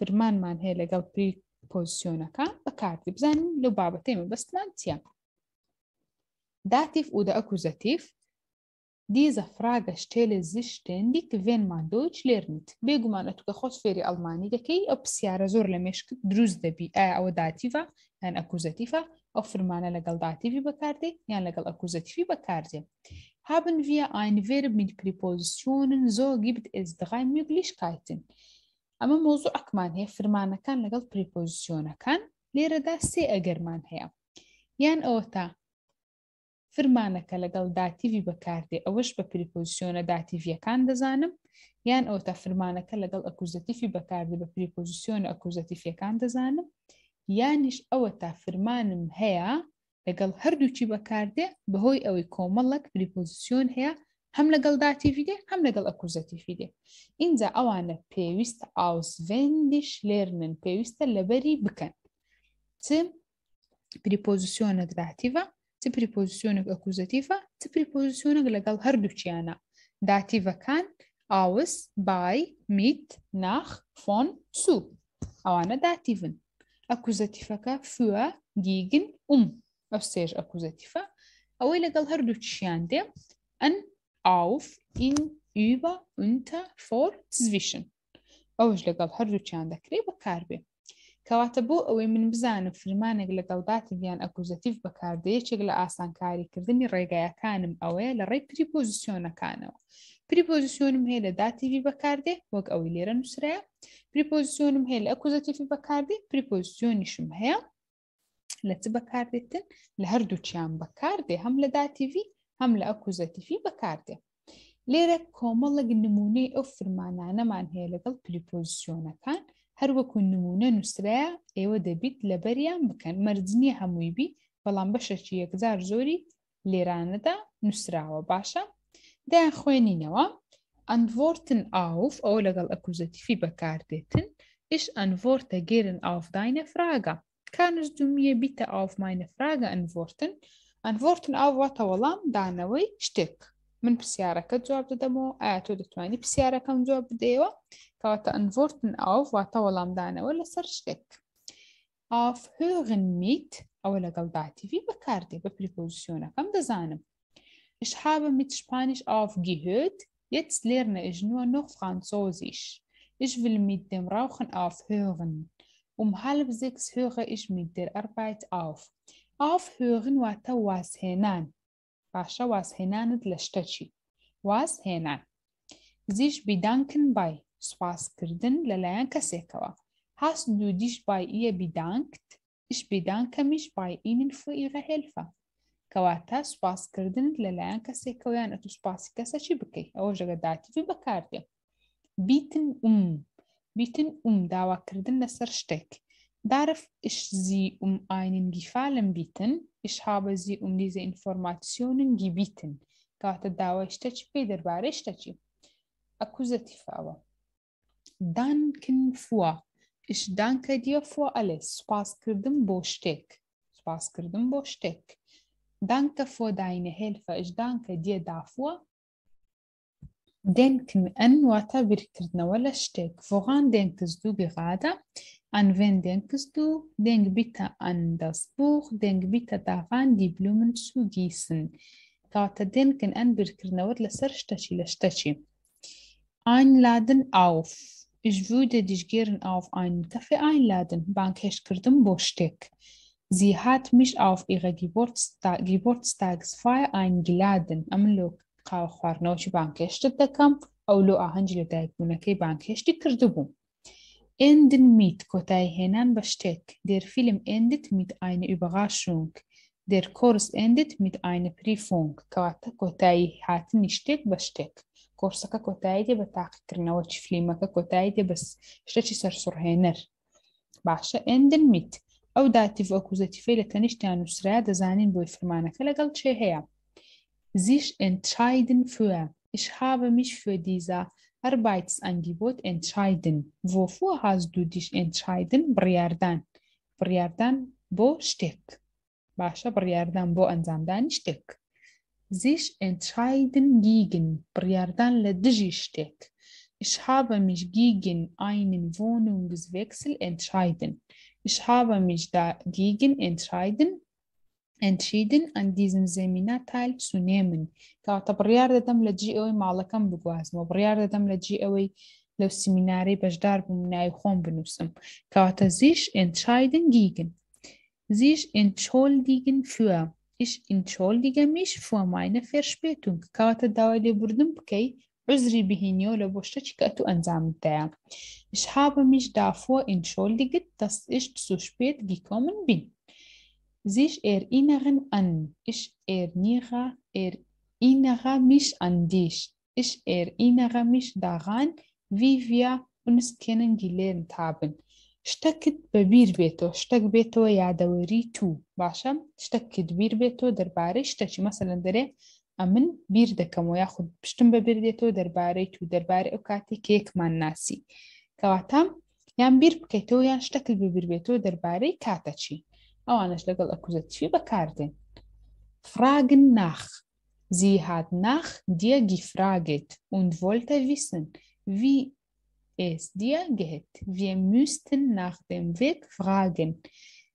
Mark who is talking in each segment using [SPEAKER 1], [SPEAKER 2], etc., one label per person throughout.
[SPEAKER 1] فرمانمان هەیە لەگەڵ پری پۆزیسیۆنەکان بەکارتی بزانین لەو بابەتێمە بەستمان چییە داتیف و دە ئەکوزەتیف دیزە فراگە شتێلێ زیشتێندی کڤێن مادۆچ لێرنیت بێگومانە توکە خۆش فێری ئەلمانی دەکەی ئەو پرسیارە زۆر لە مێشک دروست دەبی ئایا ئەوە داتیڤە یان ئەکوزەتیفە ئەو فرمانە لەگەڵ داتیوی بەکاردێ یان لەگەڵ ئەکوزەتیفی بەکاردێ haben wir ein Verb mit Präpositionen so gibt es drei Möglichkeiten ئەمە مۆزوعکمان هەیە فرمانەکان لەگەڵ پریپۆزیسیۆنەکان لێرەدا سێ ئەگەرمان هەیە یان ئەوە تا فرمانەکە لەگەڵ داتیوی بەکاردێ ئەوەش بە پریپۆزیسیۆنە داتیڤەکان دەزانم یان ئەو تا فرمانەکە لەگەڵ ئەکوزەتیفی بەکاردێ بە پریپۆزیسیۆن ئەکوزەتیفیەکان دەزانم یانیش ئەوە تا فرمانم هەیە لەگەڵ هەردووچی بەکاردێ بەهۆی ئەوەی کۆمەڵک پریپۆزیسیۆن هەیە هەم لەگەڵدا تیفیدێ هەم لەگەڵ ئەکوزە تیفیدێ اینجا ئەوانە پێویستە ئاوسڤندیش لێرنن پێویستە لەبەری بکەن چ پریپۆزیسیۆنە دراتیڤە چ پریپۆزیسیۆنێک ئەکوزەتیفە چ پریپۆزیسیۆنێک لەگەڵ هەردووچیانە داتیڤەکان ئاوس بای میت ناخ فۆن سوو ئەوانە داتیڤن ئەکوزەتیفەکە فوە گیگن ئوم ئەو سێژ ئەکوزەتیفە ئەوەی لەگەڵ هەردوو چیان دێ ئەن auf in über unter for zwischen ئەوش لەگەڵ هەردووچیان دەکرێت بەکاربێ کەواتە بۆ ئەوەی من بزانم فرمانێک لەگەڵ داتیان ئەکوزەتیف بەکاردەیەکێک لە ئاسانکاریکردنی ڕێگایەکانم ئەوەیە لە ڕێی پریپۆزیسیۆنەکانەوە پریپۆزیسیۆنم هەیە لە داتیوی بەکاردێ وەک ئەوی لێرە نووسرەیە پریپۆزیسیۆنم هەیە لە ئەکوزەتیفی بەکاردێ پریپۆزیسیۆنیشم هەیە لە چ بەکاردێتن لە هەردووچیان بەکاردێ هەم لە داتیوی هەم لە ئەکوزەتیفی بەکاردێ لێرە کۆمەڵک نمونەی ئەو فرمانانەمان هەیە لەگەڵ پلیپۆزیسیۆنەکان هەروەکو نمونە نووسراە ئێوە دەبیت لە بەریان بکەن مەرجنی هەمووی بی بەڵام بەشەکی یەکجار زۆری لێرانەدا نووسراوە باشە دایان خوێنینەوە ئەنڤۆرتن ئاوف ئەو لەگەڵ ئەکوزەتیفی بەکاردێتن ئش ئەنڤۆرتە گێرن ئافداینە فراگە کانز دومیە بیتە ئافماینە فراگە ئەنڤۆرتن و ئەنڤۆرتن ئاو واتە وەڵام دانەوەی شتێک من پرسیارەکە جواب دەدەمەوە ئایا تۆ دەتوانانی پرسیارەکەم جواب بدەیەوە کەواتە ئەنڤۆرتن ئاو واتە وەڵامدانەوە لەسەر شتێک ئاف هۆغن میت ئەوە لەگەڵ داتیوی بەکاردێ بە پریپۆزیسیۆنەکەم دەزانم شحابە میت شپانیش ئاف گیهت یەت لێر نەژنووە نۆ فرانسۆزیش ئش ولمیت دەمڕاوخن ئاف هۆغن ومهالب زێکس هۆغە ئش میت دەر ئەربایت ئاف. ئافهێغن واتە وازهێنان باشە وازهێنانت لە شتەچی وازهێنان زیش بیدانکن بای سوپاسکردن لەلایەن کەسێکەوە هەست دوودیش بایە بیدانکت ئیش بیدانکەمیش بایئینن فئیغە هێلفە کەواتە سوپاسکردن لەلایەن کەسێکەوەیان ئەتو سوپاسی کەسە چی بکەیت ئەوە ژەگەداتیوی بەکاردێ بیتن ئوم بیتن ئوم داواکردن لەسەر شتێک Darf ich Sie um einen Gefallen bitten? Ich habe Sie um diese Informationen gebeten. Gata davayıştaç peyderbare iştaçı. Akkusativ aber. Danken vor. Ich danke dir vor alles. Spaß kırdım boştek. Spaß kırdım boştek. Danke vor deine Hilfe. Ich danke dir dafür. Denken an ve tabir kırdına ve leştek. Woran denkst du gerade? An wen denkst du? Denk bitte an das Buch, denk bitte daran, die Blumen zu gießen. Kata denken an Birkirnawat lesser Stachi, Lestachi. Einladen auf. Ich würde dich gern auf einen Kaffee einladen. Bankesh kurdum Bostek. Sie hat mich auf ihre Geburtstag, Geburtstagsfeier eingeladen. Amluk قاو خواردنەوەی بانکێشتت دەکەم ئەو لۆ ئاهەنج لە دایکبوونەکەی enden mit Mietkotai Henan Besteck. Der Film endet mit einer Überraschung. Der Kurs endet mit einer Prüfung. Kawata Kotai hat nicht Besteck. كورسك كوتايدي بتاعك كرنوات شفليمك كوتايدي بس شتشي سرسر هنر باشا اندن ميت او داتيف اكوزاتيفي لتنشتانو سرا دزانين بوي فرمانك لقل شي هيا Sich entscheiden für ich habe mich für dieses Arbeitsangebot entschieden. Wofür hast du dich entschieden, Briardan? Briardan, wo steht? Basha Briardan, wo ansamdan steck. Sich entscheiden gegen Briardan, ledji steck. Ich habe mich gegen einen Wohnungswechsel entschieden. Ich habe mich dagegen entschieden, ئەنچیدن ئەندیزم زمینە تال سونێمن کەواتە بڕیار دەدەم لە جی ئەوەی ماڵەکەم بگوازمەوە بڕیار دەدەم لە جی ئەوەی لەو سیمینارەی بەشدار بووم نای خۆم بنووسم کەواتە زیش ئەچایدن گیگن زیش ئەچۆل دیگن فوە ئیش ئینچۆل دیگە میش فۆماینە فێرشپێتون کەواتە داوای لێبوردن بکەیت عزری بهینیۆ لە بۆ شتێکی کە تو ئەنجامدەیە شها بە میش دافۆ ئینچۆل دیگت دەست ئیش سوشپێت گیکۆ من بین sich erinnern an. Ich erinnere, erinnere mich an dich. Ich erinnere mich daran, wie wir uns kennengelernt haben. شتەکت بەبییر بێتەوە شتەک بێتەوە یادەوەری تو باشە شتەکت بیر بێتەوە دەربارەی شتەکی مەسەلەن دەرێ ئەمن بیر دەکەمەوە یاخود پشتم بەبیر دێتەوە دەربارەی تو دەربارەی ئەو کاتی کێکمان ناسی کەواتە یان بیر بکەیتەوە یان شتەکت ببیر بێتەوە دەربارەی کاتە چی ئەوانش لەگەڵ ئەکوزە چی بەکاردێن فراگن ناخ Sie hat nach dir gefragt und wollte wissen, wie es dir geht. Wir müssten nach dem Weg fragen.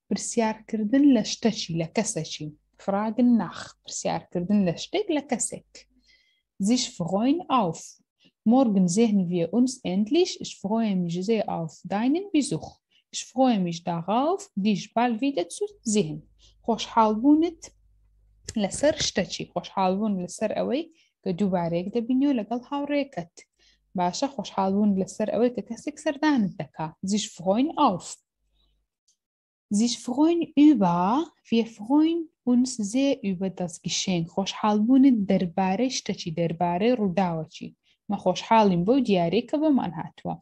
[SPEAKER 1] پرسیارکردن لە شتەچی لە کەسەکی فراگن ناخ پرسیارکردن لە شتێک لە کەسێک زیش فڕۆین ئاف مۆرگن زێن وێ ئونس ئەندلیش ش فڕۆیە میژزێ ئاف داینن بیزوخ Ich freue mich darauf, dich bald wieder zu sehen. خۆشحاڵبوونت لەسەر شتەچی خۆشحاڵبوون لەسەر ئەوەی کە دووبارێک دەبینیۆ لەگەڵ هاوڕێکت. باشە خۆشحاڵبوون لەسەر ئەوەی کە کەسێک سەردانت دەکا زیش فڕۆین ئاف. زیش فڕۆین ئوبا فێفڕۆین ونس زێ ئوبە دەستگیشێن خۆشحاڵبوونت دەربارەی شتەچی دەربارەی ڕووداوەچی مە خۆشحاڵیم بۆ دیارێک کە بۆمان هاتووە.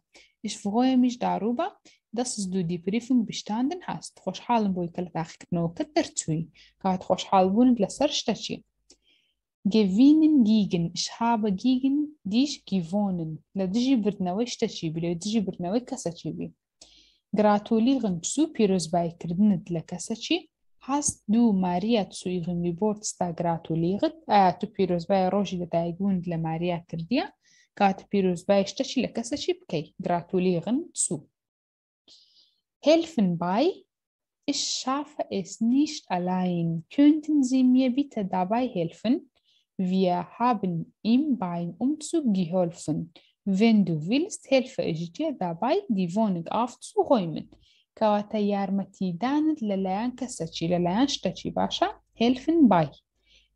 [SPEAKER 1] ئش فڕۆیە میش داروبە دەست دوو دیپریفنگ بیشتاندن هەست خۆشحاڵم بۆی کە لە تاقیکردنەوە کە دەرچووی کات خۆشحاڵ بوونت لەسەر شتە چی گەڤینن گیگن شابە گیگن دیش گیڤۆنن لە دژی بردنەوەی شتەچی بێ دژی بردنەوەی کەسەچی بی گراتۆلی غنپسو پیرۆزبایکردنت لە کەسەچی هەست دوو ماریە سوی غمی بۆرتستا گراتۆلیغت ئایا تو پیرۆزبای ڕۆژی لەدایگووند لە ماریا کردیە کات پیرۆزبای شتەچی لە کەسەچی بکەیت گراتۆلیغن سوپ helfen bei? Ich schaffe es nicht allein. Könnten Sie mir bitte dabei helfen? Wir haben ihm beim Umzug geholfen. Wenn du willst, helfe ich dir dabei, die Wohnung aufzuräumen. Kawata Yarmati Danet للايان كساتشي للايان شتاتشي باشا helfen bei.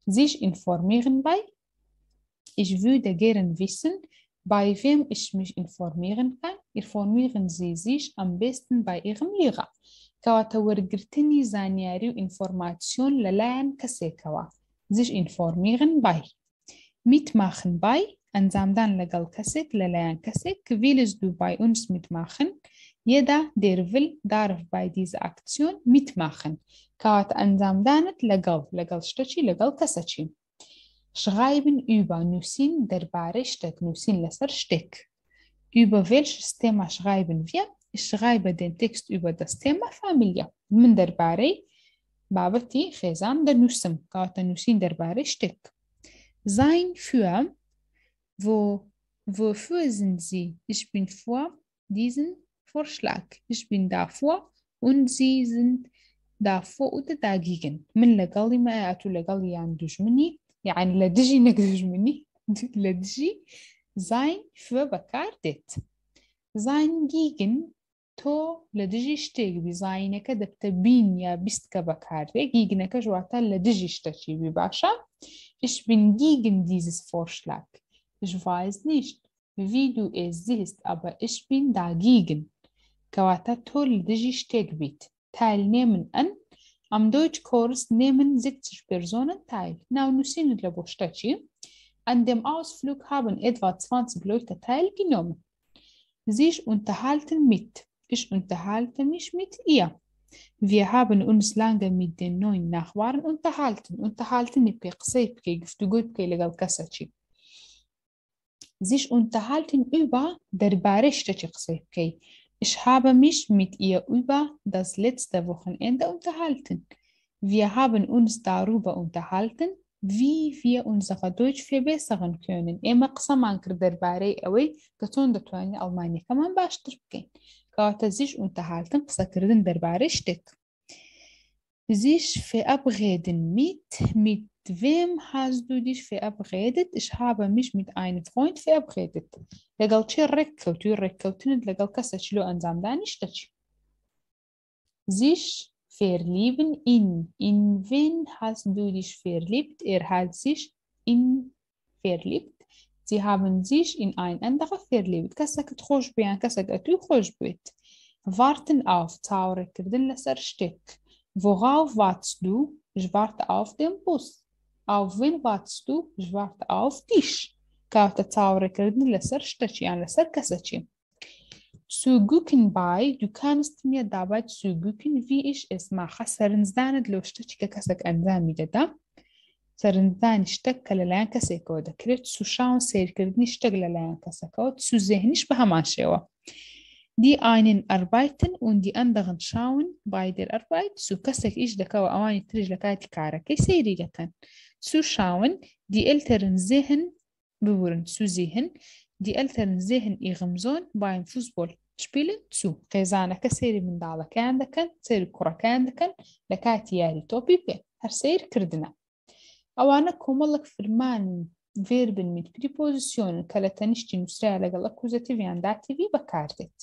[SPEAKER 1] Sich informieren bei. Ich würde gern wissen, bei wem ich mich informieren kann informieren Sie sich am besten bei Ihrem Lehrer. کەواتە وەرگرتنی زانیاری و ئینفۆرماسیۆن لەلایەن کەسێکەوە زیش ئینفۆرمیغن بای میتماخن بای ئەنجامدان لەگەڵ کەسێک لەلایەن کەسێک ویلز دووبای ئونس میتماخن یەدا دێرڤل دارف بای دیز ئاکسیۆن میتماخن کەواتە ئەنجامدانت لەگەڵ لەگەڵ شتەچی لەگەڵ کەسەچی شغایبن ئوبا نووسین دەربارەی شتێک نووسین لەسەر شتێک über welches Thema schreiben wir? Ich schreibe den Text über das Thema Familie. Minderbare, Babati, بابتی der Nussem, نوسم کارت نوسین درباره Sein für, wo, wofür sind Sie? Ich bin vor diesen Vorschlag. Ich bin davor und Sie sind davor oder dagegen. من لقلي ما أتو لقلي يعني دجمني يعني لا تجي نك دجمني زین فوە بەکار دێت. زانگیگن تۆ لە دژی شتێک بیزانینەکە دەبتە بین یا بیست کە بەکاردێ گیگنەکە ژواتە لە دژی شتەچی بی باشە ئش بین گیگن دیزیس فۆشلاک ژڤایز نیشت وید و ئێزیست ئەبە ئش بین داگیگن کەواتە تۆ لە دژی شتێک بیت تایل نێمن ئەن ئەم دۆچ کۆرس نێمن زیت پێرزۆنن تایل ناونووسینت لە بۆ شتەچی An dem Ausflug haben etwa 20 Leute teilgenommen. Sie unterhalten mit. Ich unterhalte mich mit ihr. Wir haben uns lange mit den neuen Nachbarn unterhalten. Unterhalten في قصيبكي گفتگوبكي لقل كساتشي. Sich unterhalten über der شتشي قصيبكي. Ich habe mich mit ihr über das letzte Wochenende unterhalten. Wir haben uns darüber unterhalten, ڤە ئونزەخە دۆچ فێبێ سەغن کوێنن ئێمە قسەمان کرد دەربارەی ئەوەی کە تۆن دەتوانین ئەڵمانیەکەمان باشتر بکەین کەواتە زیش ئونتەهالتن قسەکردن دەربارەی شتێک زیش فێ ئەبغێدن میت میت دوێم حاز دوو دیش فێ ئەبغێدت شهابە میش میت ئاینفۆینت فێ ئەبغێدت لەگەڵ چی ڕێککەوتوی ڕێککەوتنت لەگەڵ کەسە چلو ئەنجامدانی شتەچی زیش verlieben in. In wen hast du dich verliebt? Er hat sich in verliebt. Sie haben sich in ein anderer verliebt. كسكت خوش بيان كسكت خوش بيت. Warten auf, traurig werden lässer Stück. Worauf wartest du? Ich warte auf den Bus. Auf wen wartest du? Ich warte auf dich. Kaufte traurig werden lässer Stück. يعني lässer كسكت. سوگوکن بای دوکانستمیە داوات سوگوکن وی ئیش ئێسماخە سەرنجدانت لەو شتە چکە کەسێک ئەنجامی دەدا سەرنجدانی شتێک کە لەلایەن کەسێکەوە دەکرێت سوشاون سیرکردنی شتێک لەلایەن کەسەکەەوە سوزێهنیش بە هەمان شێوە دی ئاینن ئەربایتن وندی ئەندەغن شاون بایدر ئەربایت سو کەسێک ئیش دەکەەوە ئەوانی ترش لە کاتی کارەکەی سەیری دەکەن سوشاون دیئلتەرن زێهن ببورن سوزی هن دی ئەلتەرن زێهن ئیغمزۆن باین فوسبۆل شپیلن چوو قێزانەکە سێری منداڵەکەیان دەکەن سێری کوڕەکەیان دەکەن لە کاتی یاری تۆپی پێ هەر سیرکردە ئەوانە کۆمەڵک فرمانی ڤێر بن میتپری پۆزیسیۆن کە لە تەنیشتی نووسرا لەگەڵە کوزەتیڤیان داتیوی بەکاردێت.